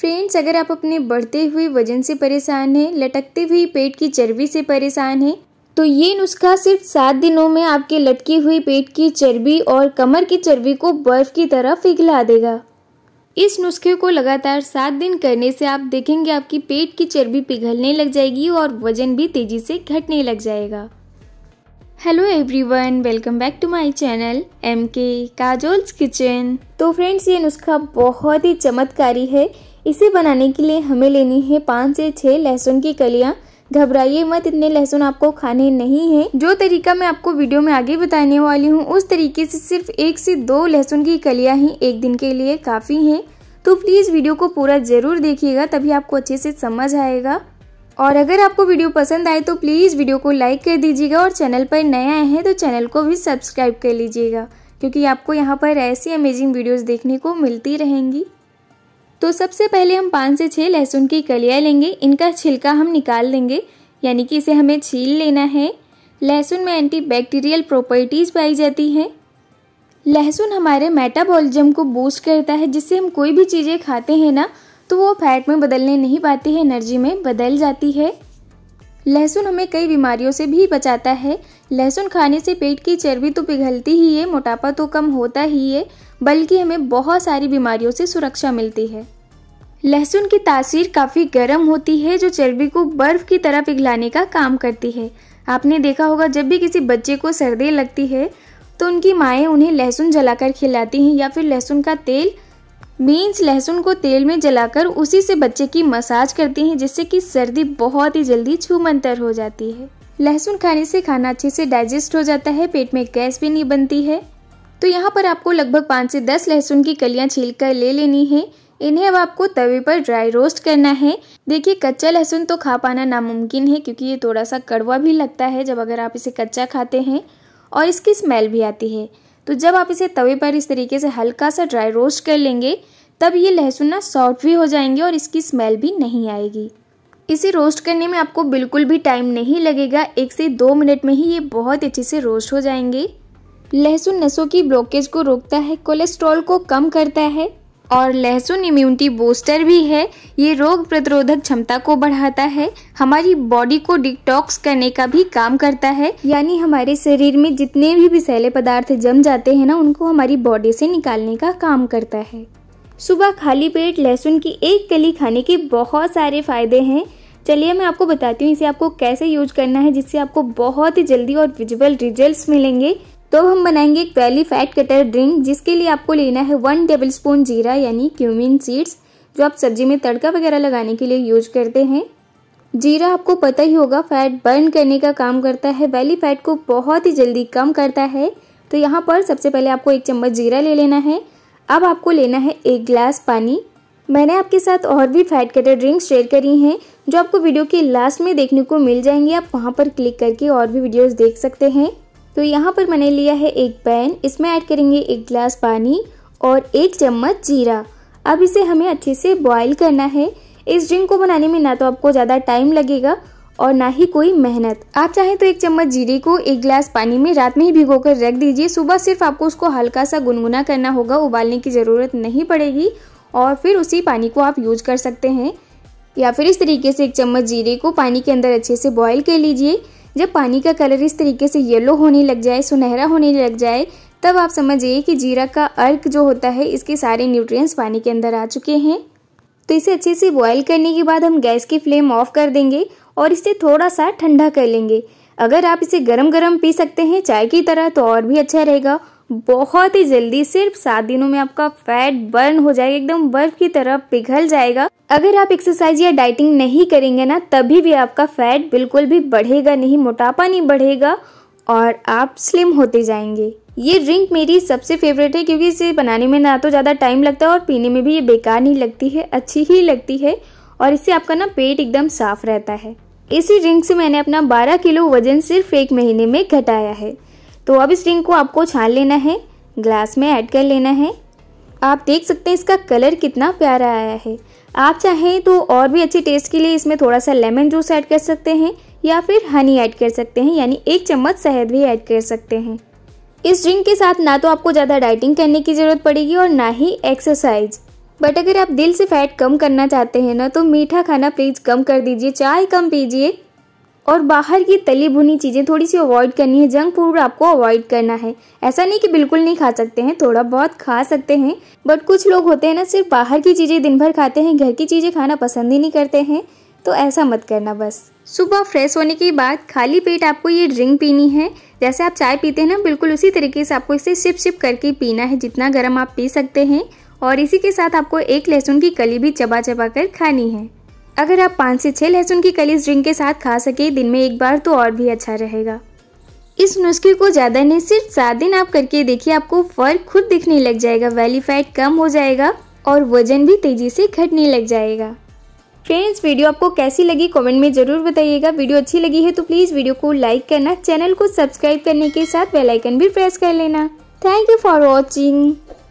friends अगर आप अपने बढ़ते हुए वजन से परेशान हैं लटकते हुए पेट की चर्बी से परेशान हैं तो ये नुस्खा सिर्फ सात दिनों में आपके लटकी हुई पेट की चर्बी और कमर की चर्बी को बर्फ की तरह पिघला देगा इस नुस्खे को लगातार सात दिन करने से आप देखेंगे आपकी पेट की चर्बी पिघलने लग जाएगी और वजन भी तेजी से घटने लग जाएगा hello everyone welcome back to my channel M K Kajol's kitchen तो फ्रेंड्स ये नुस्खा बहुत ही चमत्कारी है इसे बनाने के लिए हमें लेनी है पाँच से छः लहसुन की कलियाँ घबराइए मत इतने लहसुन आपको खाने नहीं है जो तरीका मैं आपको वीडियो में आगे बताने वाली हूँ उस तरीके से सिर्फ एक से दो लहसुन की कलियाँ ही एक दिन के लिए काफ़ी हैं तो प्लीज़ वीडियो को पूरा ज़रूर देखिएगा तभी आपको अच्छे से समझ आएगा और अगर आपको वीडियो पसंद आए तो प्लीज़ वीडियो को लाइक कर दीजिएगा और चैनल पर नए आए हैं तो चैनल को भी सब्सक्राइब कर लीजिएगा क्योंकि आपको यहाँ पर ऐसी अमेजिंग वीडियोस देखने को मिलती रहेंगी तो सबसे पहले हम पाँच से छः लहसुन की कलियाँ लेंगे इनका छिलका हम निकाल लेंगे यानी कि इसे हमें छील लेना है लहसुन में एंटीबैक्टीरियल प्रॉपर्टीज़ पाई जाती हैं लहसुन हमारे मेटाबॉलिज्म को बूस्ट करता है जिससे हम कोई भी चीज़ें खाते हैं ना तो वो फैट में बदलने नहीं पाती है एनर्जी में बदल जाती है लहसुन हमें कई बीमारियों से भी बचाता है लहसुन खाने से पेट की चर्बी तो पिघलती ही है मोटापा तो कम होता ही है बल्कि हमें बहुत सारी बीमारियों से सुरक्षा मिलती है लहसुन की तासीर काफ़ी गर्म होती है जो चर्बी को बर्फ़ की तरह पिघलाने का काम करती है आपने देखा होगा जब भी किसी बच्चे को सर्दी लगती है तो उनकी माएँ उन्हें लहसुन जलाकर खिलाती हैं या फिर लहसुन का तेल मीन्स लहसुन को तेल में जलाकर उसी से बच्चे की मसाज करती हैं जिससे कि सर्दी बहुत ही जल्दी छूमंतर हो जाती है लहसुन खाने से खाना अच्छे से डाइजेस्ट हो जाता है पेट में गैस भी नहीं बनती है तो यहाँ पर आपको लगभग पाँच से दस लहसुन की कलियाँ छील कर ले लेनी है इन्हें अब आपको तवे पर ड्राई रोस्ट करना है देखिए कच्चा लहसुन तो खा पाना नामुमकिन है क्योंकि ये थोड़ा सा कड़वा भी लगता है जब अगर आप इसे कच्चा खाते हैं और इसकी स्मेल भी आती है तो जब आप इसे तवे पर इस तरीके से हल्का सा ड्राई रोस्ट कर लेंगे तब ये लहसुन ना सॉफ्ट भी हो जाएंगे और इसकी स्मेल भी नहीं आएगी इसे रोस्ट करने में आपको बिल्कुल भी टाइम नहीं लगेगा एक से दो मिनट में ही ये बहुत अच्छे से रोस्ट हो जाएंगे लहसुन नसों की ब्लॉकेज को रोकता है कोलेस्ट्रॉल को कम करता है और लहसुन इम्यूनिटी बूस्टर भी है ये रोग प्रतिरोधक क्षमता को बढ़ाता है हमारी बॉडी को डिटॉक्स करने का भी काम करता है यानी हमारे शरीर में जितने भी विषैले पदार्थ जम जाते हैं ना उनको हमारी बॉडी से निकालने का काम करता है सुबह खाली पेट लहसुन की एक कली खाने के बहुत सारे फ़ायदे हैं चलिए मैं आपको बताती हूँ इसे आपको कैसे यूज करना है जिससे आपको बहुत ही जल्दी और विजुअल रिजल्ट मिलेंगे तो अब हम बनाएंगे एक वैली फैट कटर ड्रिंक जिसके लिए आपको लेना है वन टेबल स्पून जीरा यानी क्यूमिन सीड्स जो आप सब्जी में तड़का वगैरह लगाने के लिए यूज करते हैं जीरा आपको पता ही होगा फैट बर्न करने का काम करता है वैली फैट को बहुत ही जल्दी कम करता है तो यहाँ पर सबसे पहले आपको एक चम्मच जीरा ले लेना है अब आपको लेना है एक गिलास पानी मैंने आपके साथ और भी फैट कटर ड्रिंक्स शेयर करी हैं जो आपको वीडियो के लास्ट में देखने को मिल जाएंगे आप वहाँ पर क्लिक करके और भी वीडियोस देख सकते हैं तो यहाँ पर मैंने लिया है एक पैन इसमें ऐड करेंगे एक गिलास पानी और एक चम्मच जीरा अब इसे हमें अच्छे से बॉईल करना है इस ड्रिंक को बनाने में ना तो आपको ज़्यादा टाइम लगेगा और ना ही कोई मेहनत आप चाहें तो एक चम्मच जीरे को एक गिलास पानी में रात में ही भिगो कर रख दीजिए सुबह सिर्फ आपको उसको हल्का सा गुनगुना करना होगा उबालने की ज़रूरत नहीं पड़ेगी और फिर उसी पानी को आप यूज कर सकते हैं या फिर इस तरीके से एक चम्मच जीरे को पानी के अंदर अच्छे से बॉईल कर लीजिए जब पानी का कलर इस तरीके से येलो होने लग जाए सुनहरा होने लग जाए तब आप समझिए कि जीरा का अर्क जो होता है इसके सारे न्यूट्रिएंट्स पानी के अंदर आ चुके हैं तो इसे अच्छे से बॉईल करने के बाद हम गैस की फ्लेम ऑफ कर देंगे और इसे थोड़ा सा ठंडा कर लेंगे अगर आप इसे गरम गरम पी सकते हैं चाय की तरह तो और भी अच्छा रहेगा बहुत ही जल्दी सिर्फ सात दिनों में आपका फैट बर्न हो जाएगा एकदम बर्फ की तरह पिघल जाएगा अगर आप एक्सरसाइज या डाइटिंग नहीं करेंगे ना तभी भी आपका फैट बिल्कुल भी बढ़ेगा नहीं मोटापा नहीं बढ़ेगा और आप स्लिम होते जाएंगे ये ड्रिंक मेरी सबसे फेवरेट है क्योंकि इसे बनाने में ना तो ज़्यादा टाइम लगता है और पीने में भी ये बेकार नहीं लगती है अच्छी ही लगती है और इससे आपका ना पेट एकदम साफ रहता है इसी ड्रिंक से मैंने अपना 12 किलो वजन सिर्फ एक महीने में घटाया है तो अब इस ड्रिंक को आपको छान लेना है ग्लास में ऐड कर लेना है आप देख सकते हैं इसका कलर कितना प्यारा आया है आप चाहें तो और भी अच्छे टेस्ट के लिए इसमें थोड़ा सा लेमन जूस ऐड कर सकते हैं या फिर हनी ऐड कर सकते हैं यानी एक चम्मच शहद भी ऐड कर सकते हैं इस ड्रिंक के साथ ना तो आपको ज़्यादा डाइटिंग करने की ज़रूरत पड़ेगी और ना ही एक्सरसाइज बट अगर आप दिल से फैट कम करना चाहते हैं ना तो मीठा खाना प्लीज़ कम कर दीजिए चाय कम पीजिए और बाहर की तली भुनी चीज़ें थोड़ी सी अवॉइड करनी है जंक फूड आपको अवॉइड करना है ऐसा नहीं कि बिल्कुल नहीं खा सकते हैं थोड़ा बहुत खा सकते हैं बट कुछ लोग होते हैं ना सिर्फ बाहर की चीज़ें दिन भर खाते हैं घर की चीज़ें खाना पसंद ही नहीं करते हैं तो ऐसा मत करना बस सुबह फ्रेश होने के बाद खाली पेट आपको ये ड्रिंक पीनी है जैसे आप चाय पीते हैं ना बिल्कुल उसी तरीके से आपको इसे सिप सिप करके पीना है जितना गर्म आप पी सकते हैं और इसी के साथ आपको एक लहसुन की कली भी चबा चबा कर खानी है अगर आप पाँच से छः लहसुन की कली ड्रिंक के साथ खा सके दिन में एक बार तो और भी अच्छा रहेगा इस नुस्खे को ज़्यादा नहीं सिर्फ सात दिन आप करके देखिए आपको फर्क खुद दिखने लग जाएगा वैली फैट कम हो जाएगा और वजन भी तेज़ी से घटने लग जाएगा फ्रेंड्स वीडियो आपको कैसी लगी कमेंट में ज़रूर बताइएगा वीडियो अच्छी लगी है तो प्लीज़ वीडियो को लाइक करना चैनल को सब्सक्राइब करने के साथ बेल आइकन भी प्रेस कर लेना थैंक यू फॉर वॉचिंग